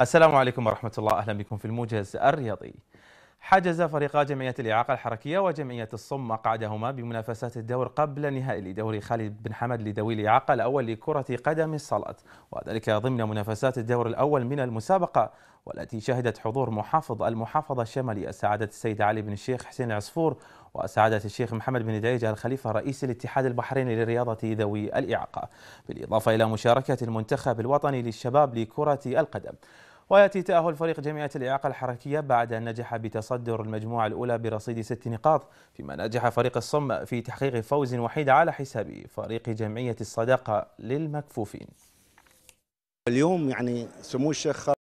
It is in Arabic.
السلام عليكم ورحمة الله أهلا بكم في الموجز الرياضي حجز فريقا جمعية الإعاقة الحركية وجمعية الصم مقعدهما بمنافسات الدور قبل نهائي لدوري خالد بن حمد لذوي الإعاقة الأول لكرة قدم الصلاة وذلك ضمن منافسات الدور الأول من المسابقة والتي شهدت حضور محافظ المحافظة الشمالية سعادة السيد علي بن الشيخ حسين العصفور وسعادة الشيخ محمد بن دعيج الخليفة رئيس الاتحاد البحريني لرياضة ذوي الإعاقة بالإضافة إلى مشاركة المنتخب الوطني للشباب لكرة القدم ويأتي تأهل فريق جمعية الإعاقة الحركية بعد أن نجح بتصدر المجموعة الأولى برصيد ست نقاط فيما نجح فريق الصم في تحقيق فوز وحيد على حساب فريق جمعية الصداقة للمكفوفين اليوم يعني سمو الشيخ